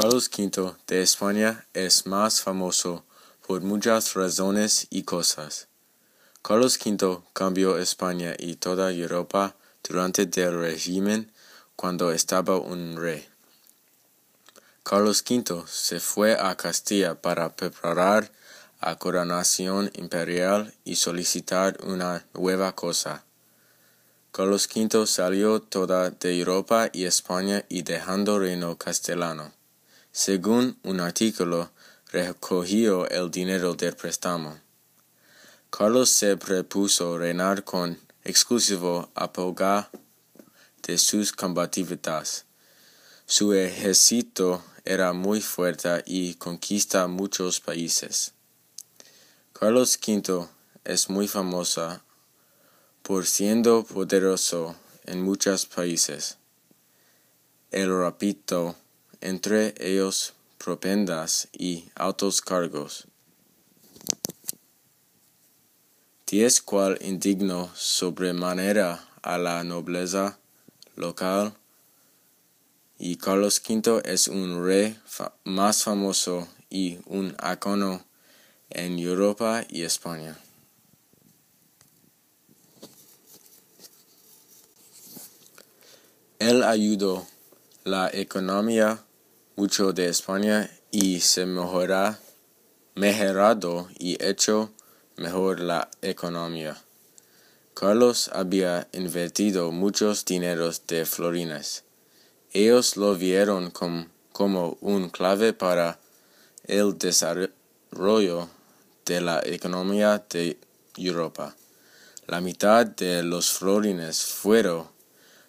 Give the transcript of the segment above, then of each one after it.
Carlos V de España es más famoso por muchas razones y cosas. Carlos V cambió España y toda Europa durante el régimen cuando estaba un rey. Carlos V se fue a Castilla para preparar la coronación imperial y solicitar una nueva cosa. Carlos V salió toda de Europa y España y dejando reino castellano. Según un artículo, recogió el dinero del préstamo. Carlos se propuso reinar con exclusivo apoga de sus combatividades. Su ejército era muy fuerte y conquista muchos países. Carlos V es muy famosa por siendo poderoso en muchos países. El rapito entre ellos propendas y altos cargos. Diez cual indigno sobremanera a la nobleza local, y Carlos V es un rey más famoso y un acono en Europa y España. Él ayudó la economía mucho de España y se mejora, mejorado y hecho mejor la economía. Carlos había invertido muchos dineros de florines. Ellos lo vieron como un clave para el desarrollo de la economía de Europa. La mitad de los florines fueron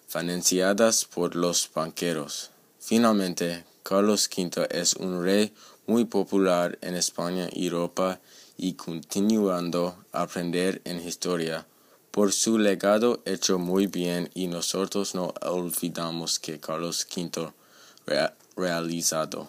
financiadas por los banqueros. Finalmente, Carlos V es un rey muy popular en España y Europa y continuando a aprender en historia por su legado hecho muy bien y nosotros no olvidamos que Carlos V realizado.